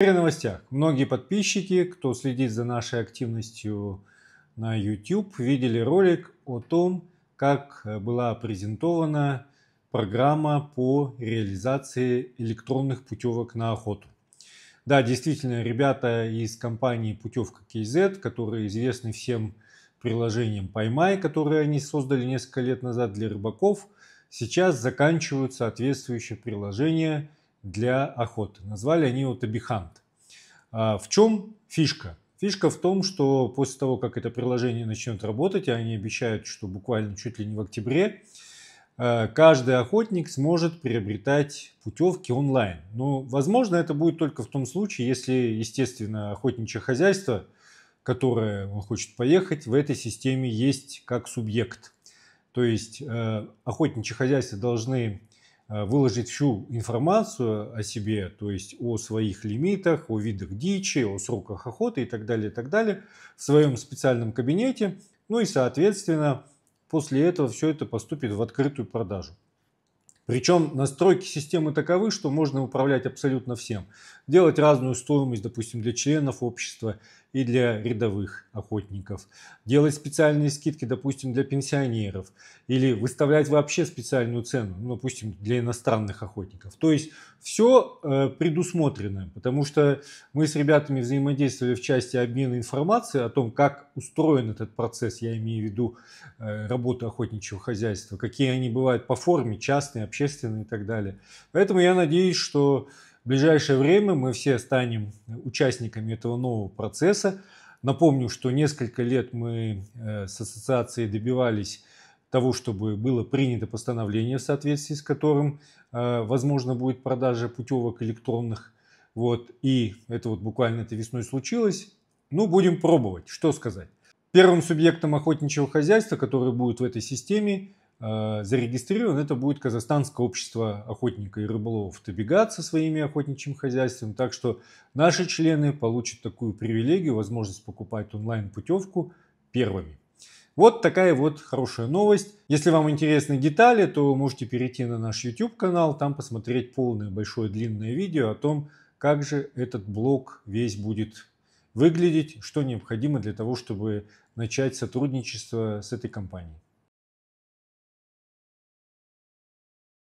Теперь о новостях. Многие подписчики, кто следит за нашей активностью на YouTube, видели ролик о том, как была презентована программа по реализации электронных путевок на охоту. Да, действительно, ребята из компании Путевка KZ, которые известны всем приложением Поймай, которое они создали несколько лет назад для рыбаков, сейчас заканчивают соответствующее приложение – для охоты. Назвали они его Табихант. А в чем фишка? Фишка в том, что после того, как это приложение начнет работать, они обещают, что буквально чуть ли не в октябре, э, каждый охотник сможет приобретать путевки онлайн. Но, возможно, это будет только в том случае, если, естественно, охотничье хозяйство, которое он хочет поехать, в этой системе есть как субъект. То есть э, охотничьи хозяйства должны Э, выложить всю информацию о себе, то есть о своих лимитах, о видах дичи, о сроках охоты и так далее, и так далее в своем специальном кабинете. Ну и, соответственно, после этого все это поступит в открытую продажу. Причем настройки системы таковы, что можно управлять абсолютно всем. Делать разную стоимость, допустим, для членов общества и для рядовых охотников. Делать специальные скидки, допустим, для пенсионеров. Или выставлять вообще специальную цену, ну, допустим, для иностранных охотников. То есть все э, предусмотрено, потому что мы с ребятами взаимодействовали в части обмена информацией о том, как устроен этот процесс, я имею в виду э, работу охотничьего хозяйства, какие они бывают по форме, частные, общественные и так далее. Поэтому я надеюсь, что ближайшее время мы все станем участниками этого нового процесса. Напомню, что несколько лет мы э, с ассоциацией добивались того, чтобы было принято постановление, в соответствии с которым э, возможно будет продажа путевок электронных. Вот, и это вот буквально этой весной случилось. Ну, будем пробовать, что сказать. Первым субъектом охотничьего хозяйства, который будет в этой системе, Э, зарегистрирован, это будет Казахстанское общество охотника и рыболовов Табигат со своими охотничьим хозяйством. Так что наши члены получат такую привилегию, возможность покупать онлайн-путевку первыми. Вот такая вот хорошая новость. Если вам интересны детали, то можете перейти на наш YouTube канал, там посмотреть полное большое длинное видео о том, как же этот блок весь будет выглядеть, что необходимо для того, чтобы начать сотрудничество с этой компанией.